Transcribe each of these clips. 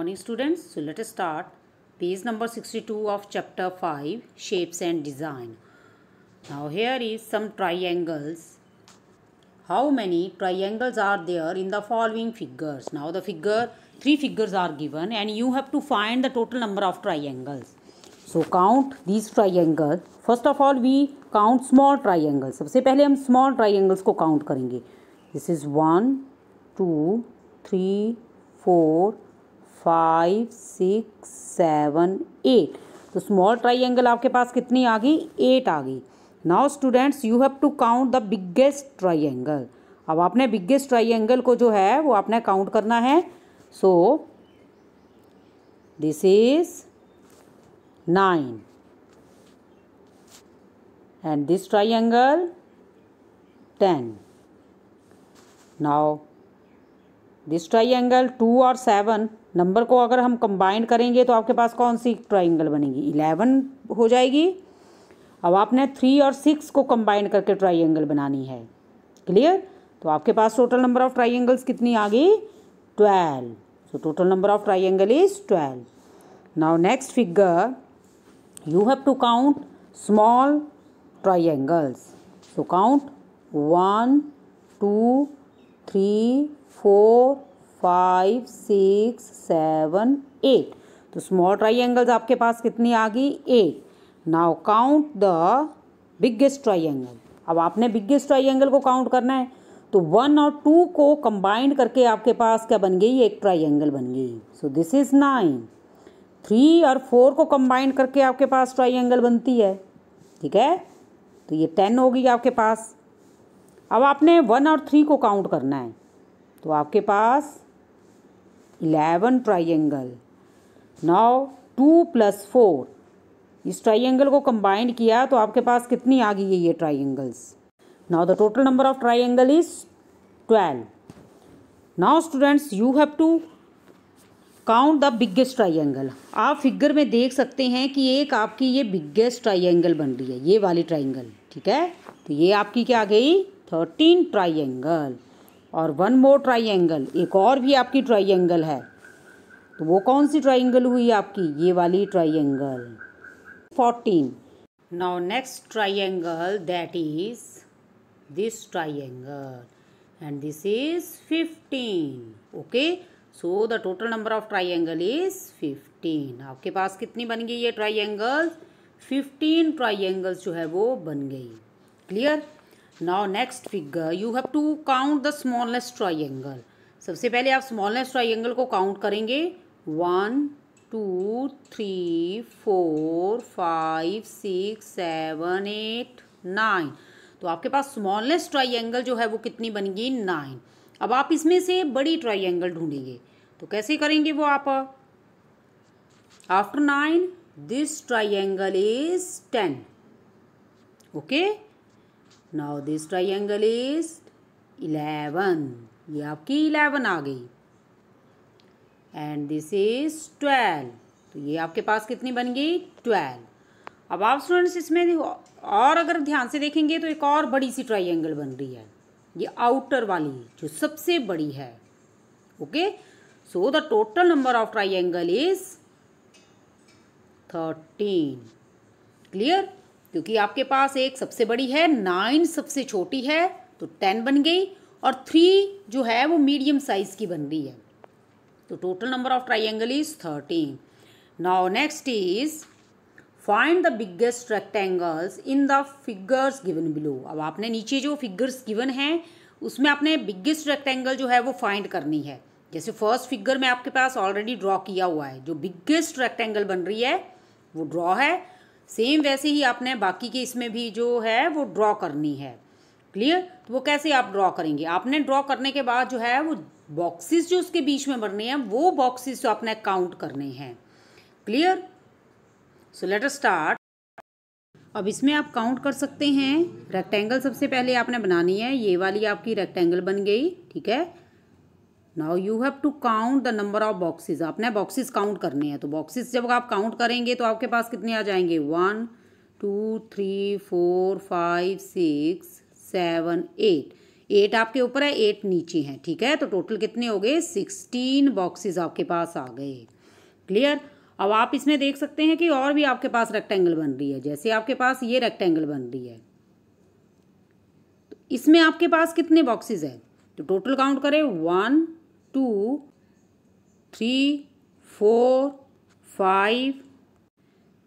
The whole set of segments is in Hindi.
Morning students, so let us start page number 62 of chapter 5 shapes and design. Now here is some triangles. How many triangles are there in the following figures? Now the figure, three figures are given and you have to find the total number of triangles. So count these triangles. First of all we count small triangles. सबसे पहले हम small triangles को count करेंगे. This is 1, 2, 3, 4, five six seven eight तो स्मॉल ट्राइंगल आपके पास कितनी आ गई एट आ गई now students you have to count the biggest triangle अब आपने बिगेस्ट ट्राइंगल को जो है वो आपने काउंट करना है so this is nine this triangle ten now this triangle two और सेवन नंबर को अगर हम कंबाइंड करेंगे तो आपके पास कौन सी ट्राइंगल बनेगी इलेवन हो जाएगी अब आपने थ्री और सिक्स को कंबाइन करके ट्राइंगल बनानी है क्लियर तो आपके पास टोटल नंबर ऑफ ट्राइंगल्स कितनी आ गई twelve so total number of triangle is twelve now next figure you have to count small triangles so count one two three four five six seven eight तो स्मॉल ट्राइंगल्स आपके पास कितनी आ गई eight now count the biggest triangle अब आपने बिगेस्ट ट्राइंगल को काउंट करना है तो वन और टू को कंबाइंड करके आपके पास क्या बन गई एक ट्राइंगल बन गई so this is nine three और फोर को कंबाइंड करके आपके पास ट्राइंगल बनती है ठीक है तो ये टेन होगी आपके पास अब आपने वन और थ्री को काउंट करना है तो आपके पास इलेवन ट्राइंगल नौ टू प्लस फोर इस ट्राइंगल को कंबाइंड किया तो आपके पास कितनी आ गई है ये triangles now the total number of triangle is twelve now students you have to count the biggest triangle आप फिगर में देख सकते हैं कि एक आपकी ये बिगेस्ट ट्राइंगल बन रही है ये वाली ट्राइंगल ठीक है तो ये आपकी क्या आ गई थर्टीन ट्राइंगल और वन मोर ट्राइंगल एक और भी आपकी ट्राइंगल है तो वो कौन सी ट्राइंगल हुई आपकी ये वाली triangle fourteen now next triangle that is this triangle and this is fifteen okay so the total number of triangle is fifteen आपके पास कितनी बन गई ये एंगल फिफ्टीन ट्राइंगल्स जो है वो बन गई clear now next figure you have to count the smallest triangle सबसे पहले आप स्मॉलेस्ट ट्राइंगल को काउंट करेंगे one two three four five six seven eight nine तो आपके पास स्मॉलेस्ट ट्राइंगल जो है वो कितनी बन गई नाइन अब आप इसमें से बड़ी ट्राइंगल ढूंढेंगे तो कैसे करेंगे वो आप after nine this triangle is ten okay now this triangle is eleven ये आपकी इलेवन आ गई एंड दिस इज ट्वेल्व तो ये आपके पास कितनी बन गई ट्वेल्व अब आप स्टूडेंट्स इसमें और अगर ध्यान से देखेंगे तो एक और बड़ी सी ट्राइंगल बन रही है ये आउटर वाली जो सबसे बड़ी है okay so the total number of triangle is thirteen clear क्योंकि आपके पास एक सबसे बड़ी है नाइन सबसे छोटी है तो टेन बन गई और थ्री जो है वो मीडियम साइज़ की बन रही है तो total number of triangle is thirteen now next is find the biggest rectangles in the figures given below अब आपने नीचे जो फिगर्स गिवन हैं उसमें आपने बिगेस्ट रेक्टेंगल जो है वो फाइंड करनी है जैसे फर्स्ट फिगर में आपके पास ऑलरेडी ड्रॉ किया हुआ है जो बिगेस्ट रेक्टेंगल बन रही है वो ड्रॉ है सेम वैसे ही आपने बाकी के इसमें भी जो है वो ड्रॉ करनी है क्लियर तो वो कैसे आप ड्रॉ करेंगे आपने ड्रॉ करने के बाद जो है वो बॉक्सेस जो उसके बीच में बनने हैं वो बॉक्सेस जो आपने काउंट करने हैं clear so let us start अब इसमें आप काउंट कर सकते हैं रेक्टेंगल सबसे पहले आपने बनानी है ये वाली आपकी रेक्टेंगल बन गई ठीक है now you have to count the number of boxes आपने बॉक्सेज काउंट करने हैं तो बॉक्सेज जब आप काउंट करेंगे तो आपके पास कितने आ जाएंगे one two three four five six seven eight eight आपके ऊपर है एट नीचे हैं ठीक है तो टोटल कितने हो गए सिक्सटीन बॉक्सेज आपके पास आ गए क्लियर अब आप इसमें देख सकते हैं कि और भी आपके पास रेक्टेंगल बन रही है जैसे आपके पास ये रेक्टेंगल बन रही है तो इसमें आपके पास कितने बॉक्सेस हैं तो टोटल काउंट करें one two three four five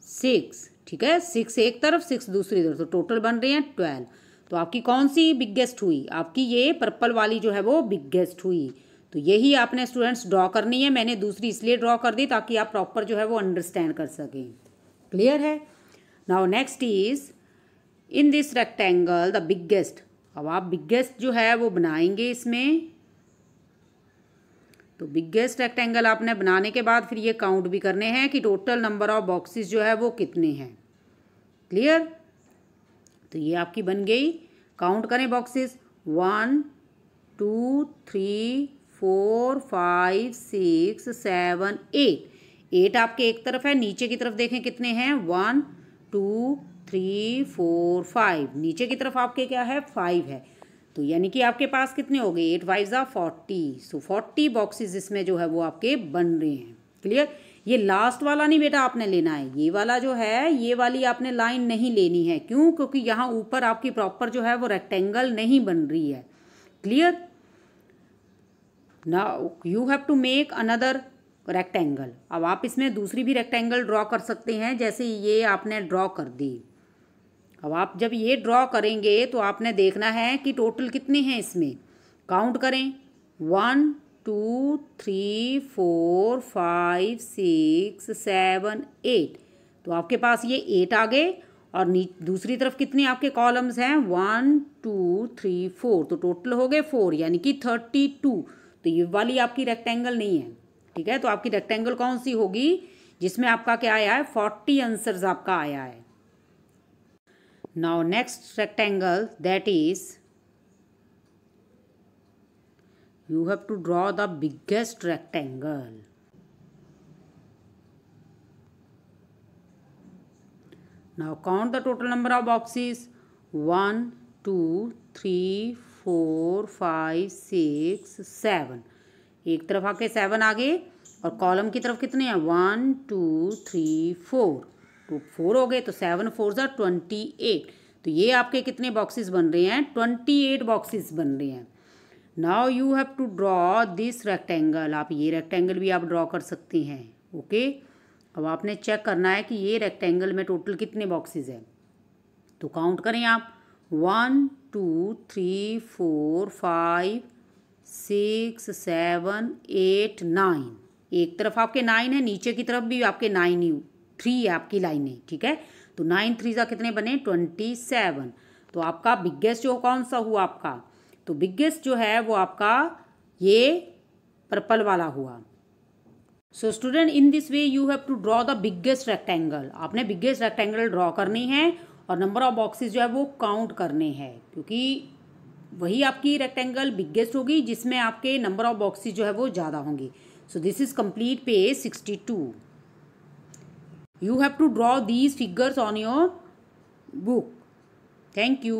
six ठीक है सिक्स एक तरफ सिक्स दूसरी तरफ तो टोटल बन रहे हैं ट्वेल्व तो आपकी कौन सी बिगेस्ट हुई आपकी ये पर्पल वाली जो है वो बिगेस्ट हुई तो यही आपने स्टूडेंट्स ड्रॉ करनी है मैंने दूसरी इसलिए ड्रॉ कर दी ताकि आप प्रॉपर जो है वो अंडरस्टैंड कर सकें क्लियर है now next is in this rectangle the biggest अब आप बिगेस्ट जो है वो बनाएंगे इसमें तो बिगेस्ट रेक्टेंगल आपने बनाने के बाद फिर ये काउंट भी करने हैं कि टोटल नंबर ऑफ बॉक्सेस जो है वो कितने हैं क्लियर तो ये आपकी बन गई काउंट करें boxes one two three four five six seven eight eight आपके एक तरफ है नीचे की तरफ देखें कितने हैं one two three four five नीचे की तरफ आपके क्या है फाइव है तो यानी कि आपके पास कितने हो गए एट फाइव ज़ा फोर्टी सो फोर्टी बॉक्सेस इसमें जो है वो आपके बन रहे हैं क्लियर ये लास्ट वाला नहीं बेटा आपने लेना है ये वाला जो है ये वाली आपने लाइन नहीं लेनी है क्यों क्योंकि यहाँ ऊपर आपकी प्रॉपर जो है वो रेक्टेंगल नहीं बन रही है क्लियर ना you have to make another rectangle अब आप इसमें दूसरी भी रेक्टेंगल ड्रॉ कर सकते हैं जैसे ये आपने ड्रॉ कर दी अब आप जब ये ड्रॉ करेंगे तो आपने देखना है कि टोटल कितने हैं इसमें काउंट करें one two three four five six seven eight तो आपके पास ये एट आ गए और दूसरी तरफ कितने आपके कॉलम्स हैं वन टू थ्री फोर तो टोटल हो गए फोर यानी कि थर्टी टू तो ये वाली आपकी रेक्टेंगल नहीं है ठीक है तो आपकी रेक्टेंगल कौन सी होगी जिसमें आपका क्या आया है फोर्टी आंसर्स आपका आया है now next rectangle that is you have to draw the biggest rectangle now count the total number of boxes 1 2 3 4 5 6 7 एक तरफ आके सेवन आ गए और कॉलम की तरफ कितने हैं one two three four four हो गए तो सेवन फोर ज़ा ट्वेंटी एट तो ये आपके कितने बॉक्सेस बन रहे हैं ट्वेंटी एट बॉक्सेस बन रहे हैं now you have to draw this rectangle आप ये रेक्टेंगल भी आप ड्रॉ कर सकते हैं ओके अब आपने चेक करना है कि ये रेक्टेंगल में टोटल कितने बॉक्सेस हैं तो काउंट करें आप one two three four five six seven eight nine एक तरफ आपके नाइन है नीचे की तरफ भी आपके नाइन ही थ्री आपकी लाइन है ठीक है तो नाइन थ्री ज़ा कितने बने ट्वेंटी सेवन तो आपका बिग्गेस्ट जो कौन सा हुआ आपका तो बिग्गेस्ट जो है वो आपका ये पर्पल वाला हुआ so student in this way you have to draw the biggest rectangle आपने बिग्गेस्ट रेक्टेंगल ड्रॉ करनी है और नंबर ऑफ बॉक्सेस जो है वो काउंट करने हैं क्योंकि वही आपकी रेक्टेंगल बिग्गेस्ट होगी जिसमें आपके नंबर ऑफ बॉक्सेस जो है वो ज़्यादा होंगे so this is complete page sixty two you have to draw these figures on your book thank you